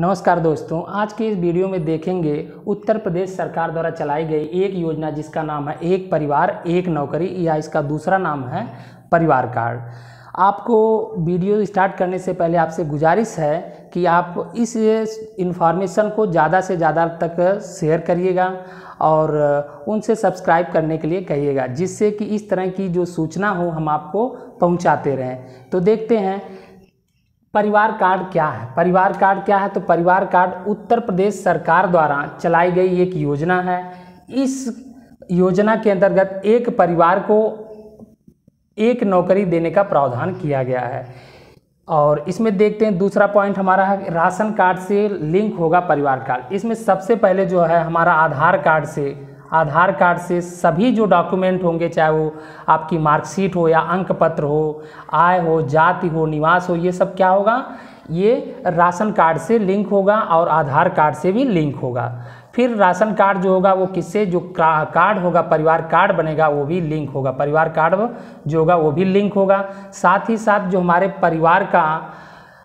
नमस्कार दोस्तों आज के इस वीडियो में देखेंगे उत्तर प्रदेश सरकार द्वारा चलाई गई एक योजना जिसका नाम है एक परिवार एक नौकरी या इसका दूसरा नाम है परिवार कार्ड आपको वीडियो स्टार्ट करने से पहले आपसे गुजारिश है कि आप इस इन्फॉर्मेशन को ज़्यादा से ज़्यादा तक शेयर करिएगा और उनसे सब्सक्राइब करने के लिए कहिएगा जिससे कि इस तरह की जो सूचना हो हम आपको पहुंचाते रहें तो देखते हैं परिवार कार्ड क्या है परिवार कार्ड क्या है तो परिवार कार्ड उत्तर प्रदेश सरकार द्वारा चलाई गई एक योजना है इस योजना के अंतर्गत एक परिवार को एक नौकरी देने का प्रावधान किया गया है और इसमें देखते हैं दूसरा पॉइंट हमारा है राशन कार्ड से लिंक होगा परिवार कार्ड इसमें सबसे पहले जो है हमारा आधार कार्ड से आधार कार्ड से सभी जो डॉक्यूमेंट होंगे चाहे वो आपकी मार्कशीट हो या अंक पत्र हो आय हो जाति हो निवास हो ये सब क्या होगा ये राशन कार्ड से लिंक होगा और आधार कार्ड से भी लिंक होगा फिर राशन कार्ड जो होगा वो किससे जो कार्ड होगा परिवार कार्ड बनेगा वो भी लिंक होगा परिवार कार्ड जो होगा वो भी लिंक होगा साथ ही साथ जो हमारे परिवार का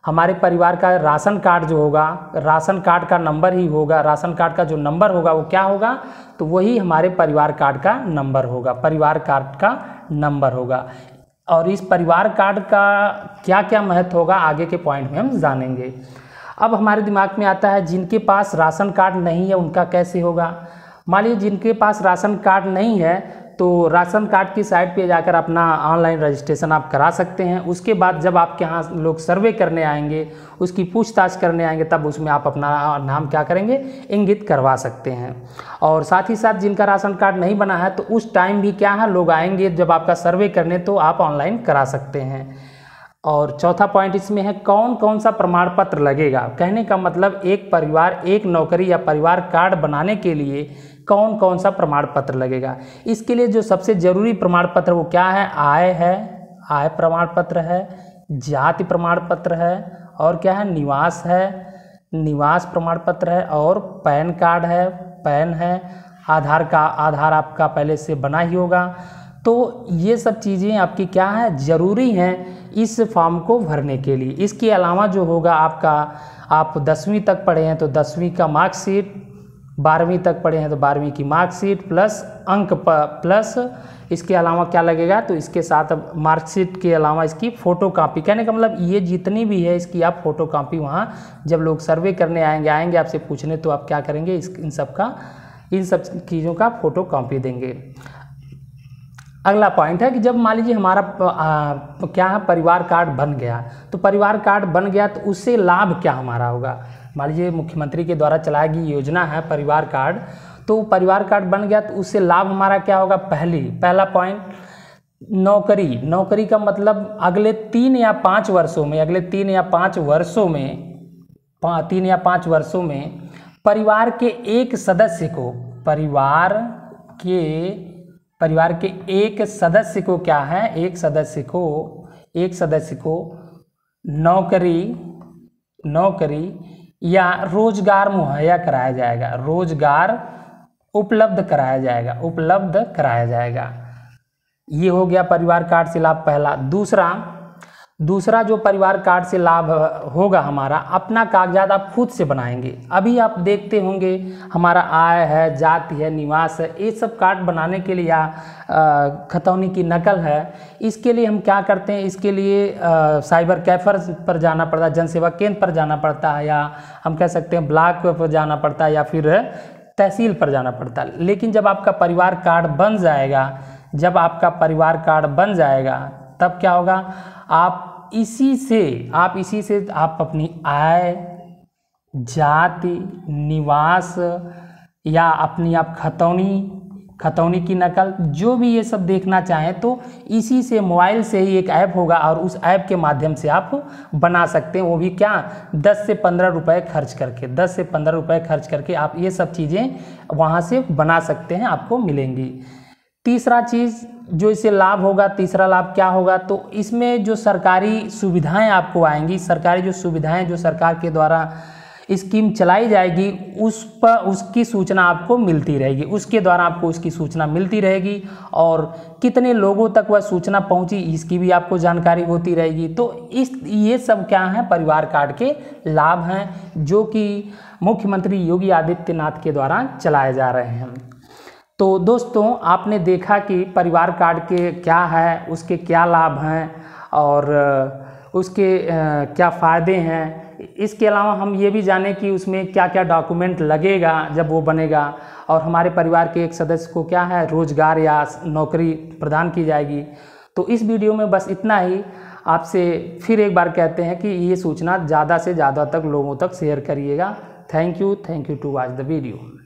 हमारे परिवार का राशन कार्ड जो होगा राशन कार्ड का नंबर ही होगा राशन कार्ड का जो नंबर होगा वो क्या होगा तो वही हमारे परिवार कार्ड का नंबर होगा परिवार कार्ड का नंबर होगा और इस परिवार कार्ड का क्या क्या महत्व होगा आगे के पॉइंट में हम जानेंगे अब हमारे दिमाग में आता है जिनके पास राशन कार्ड नहीं है उनका कैसे होगा मान लीजिए जिनके पास राशन कार्ड नहीं है तो राशन कार्ड की साइट पे जाकर अपना ऑनलाइन रजिस्ट्रेशन आप करा सकते हैं उसके बाद जब आपके यहाँ लोग सर्वे करने आएंगे उसकी पूछताछ करने आएंगे तब उसमें आप अपना नाम क्या करेंगे इंगित करवा सकते हैं और साथ ही साथ जिनका राशन कार्ड नहीं बना है तो उस टाइम भी क्या है लोग आएंगे जब आपका सर्वे करने तो आप ऑनलाइन करा सकते हैं और चौथा पॉइंट इसमें है कौन कौन सा प्रमाण पत्र लगेगा कहने का मतलब एक परिवार एक नौकरी या परिवार कार्ड बनाने के लिए कौन कौन सा प्रमाण पत्र लगेगा इसके लिए जो सबसे ज़रूरी प्रमाण पत्र वो क्या है आय है आय प्रमाण पत्र है जाति प्रमाण पत्र है और क्या है निवास है निवास प्रमाण पत्र है और पैन कार्ड है पैन है आधार का आधार आपका पहले से बना ही होगा तो ये सब चीज़ें आपकी क्या है ज़रूरी हैं इस फॉर्म को भरने के लिए इसके अलावा जो होगा आपका आप दसवीं तक पढ़े हैं तो दसवीं का मार्कशीट बारहवीं तक पढ़े हैं तो बारहवीं की मार्कशीट प्लस अंक प्लस इसके अलावा क्या लगेगा तो इसके साथ मार्कशीट के अलावा इसकी फ़ोटो कापी कहने का मतलब ये जितनी भी है इसकी आप फ़ोटो कापी वहाँ जब लोग सर्वे करने आएंगे आएंगे आपसे पूछने तो आप क्या करेंगे इस इन सब का इन सब चीज़ों का फ़ोटो कापी देंगे अगला पॉइंट है कि जब मान लीजिए हमारा आ, क्या है परिवार कार्ड बन गया तो परिवार कार्ड बन गया तो उससे लाभ क्या हमारा होगा मान लीजिए मुख्यमंत्री के द्वारा चलाई गई योजना है परिवार कार्ड तो परिवार कार्ड बन गया तो उससे लाभ हमारा क्या होगा पहली पहला पॉइंट नौकरी नौकरी का मतलब अगले तीन या पाँच वर्षों में अगले तीन या पाँच वर्षों में पा, तीन या पाँच वर्षों में परिवार के एक सदस्य को परिवार के परिवार के एक सदस्य को क्या है एक सदस्य को एक सदस्य को नौकरी नौकरी या रोजगार मुहैया कराया जाएगा रोजगार उपलब्ध कराया जाएगा उपलब्ध कराया जाएगा ये हो गया परिवार कार्ड से लाभ पहला दूसरा दूसरा जो परिवार कार्ड से लाभ होगा हमारा अपना कागजात आप खुद से बनाएंगे अभी आप देखते होंगे हमारा आय है जाति है निवास है ये सब कार्ड बनाने के लिए या खतौनी की नकल है इसके लिए हम क्या करते हैं इसके लिए आ, साइबर कैफर पर जाना पड़ता है जनसेवा केंद्र पर जाना पड़ता है या हम कह सकते हैं ब्लॉक पर जाना पड़ता है या फिर तहसील पर जाना पड़ता है लेकिन जब आपका परिवार कार्ड बन जाएगा जब आपका परिवार कार्ड बन जाएगा तब क्या होगा आप इसी से आप इसी से आप अपनी आय जाति निवास या अपनी आप खतौनी खतौनी की नकल जो भी ये सब देखना चाहें तो इसी से मोबाइल से ही एक ऐप होगा और उस ऐप के माध्यम से आप बना सकते हैं वो भी क्या दस से पंद्रह रुपए खर्च करके दस से पंद्रह रुपए खर्च करके आप ये सब चीज़ें वहाँ से बना सकते हैं आपको मिलेंगी तीसरा चीज़ जो इसे लाभ होगा तीसरा लाभ क्या होगा तो इसमें जो सरकारी सुविधाएं आपको आएंगी सरकारी जो सुविधाएं जो सरकार के द्वारा स्कीम चलाई जाएगी उस पर उसकी सूचना आपको मिलती रहेगी उसके द्वारा आपको उसकी सूचना मिलती रहेगी और कितने लोगों तक वह सूचना पहुंची इसकी भी आपको जानकारी होती रहेगी तो इस ये सब क्या हैं परिवार कार्ड के लाभ हैं जो कि मुख्यमंत्री योगी आदित्यनाथ के द्वारा चलाए जा रहे हैं तो दोस्तों आपने देखा कि परिवार कार्ड के क्या है उसके क्या लाभ हैं और उसके क्या फ़ायदे हैं इसके अलावा हम ये भी जाने कि उसमें क्या क्या डॉक्यूमेंट लगेगा जब वो बनेगा और हमारे परिवार के एक सदस्य को क्या है रोज़गार या नौकरी प्रदान की जाएगी तो इस वीडियो में बस इतना ही आपसे फिर एक बार कहते हैं कि ये सूचना ज़्यादा से ज़्यादा तक लोगों तक शेयर करिएगा thank you thank you to watch the video